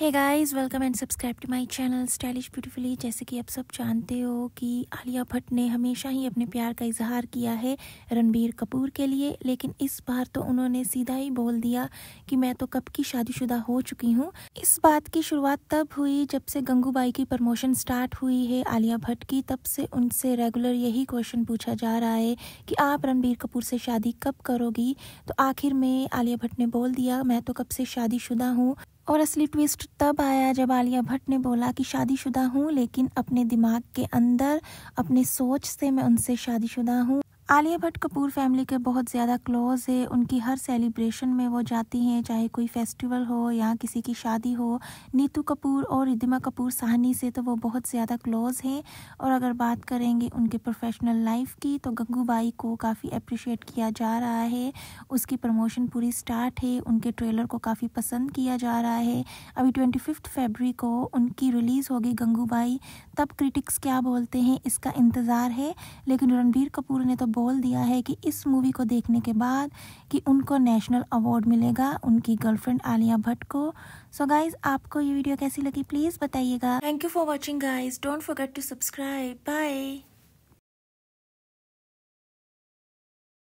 है guys welcome and subscribe to my channel stylish beautifully जैसे कि आप सब जानते हो कि आलिया भट्ट ने हमेशा ही अपने प्यार का इजहार किया है रणबीर कपूर के लिए लेकिन इस बार तो उन्होंने सीधा ही बोल दिया कि मैं तो कब की शादीशुदा हो चुकी हूँ इस बात की शुरुआत तब हुई जब से गंगूबाई की प्रमोशन स्टार्ट हुई है आलिया भट्ट की तब से उनसे रेगुलर यही क्वेश्चन पूछा जा रहा है कि आप रणबीर कपूर से शादी कब करोगी तो आखिर में आलिया भट्ट ने बोल दिया मैं तो कब से शादीशुदा हूँ और असली ट्विस्ट तब आया जब आलिया भट्ट ने बोला कि शादीशुदा हूँ लेकिन अपने दिमाग के अंदर अपने सोच से मैं उनसे शादीशुदा हूँ आलिया भट्ट कपूर फैमिली के बहुत ज़्यादा क्लोज है उनकी हर सेलिब्रेशन में वो जाती हैं चाहे कोई फेस्टिवल हो या किसी की शादी हो नीतू कपूर और रिदिमा कपूर साहनी से तो वो बहुत ज़्यादा क्लोज हैं और अगर बात करेंगे उनके प्रोफेशनल लाइफ की तो गंगूबाई को काफ़ी अप्रिशिएट किया जा रहा है उसकी प्रमोशन पूरी स्टार्ट है उनके ट्रेलर को काफ़ी पसंद किया जा रहा है अभी ट्वेंटी फिफ्थ फेबरी को उनकी रिलीज़ होगी गंगूबाई तब क्रिटिक्स क्या बोलते हैं इसका इंतज़ार है लेकिन रणबीर कपूर ने तो बोल दिया है कि इस मूवी को देखने के बाद कि उनको नेशनल अवार्ड मिलेगा उनकी गर्लफ्रेंड आलिया भट्ट को सो so गाइज आपको ये वीडियो कैसी लगी प्लीज़ बताइएगा thank you for watching guys don't forget to subscribe bye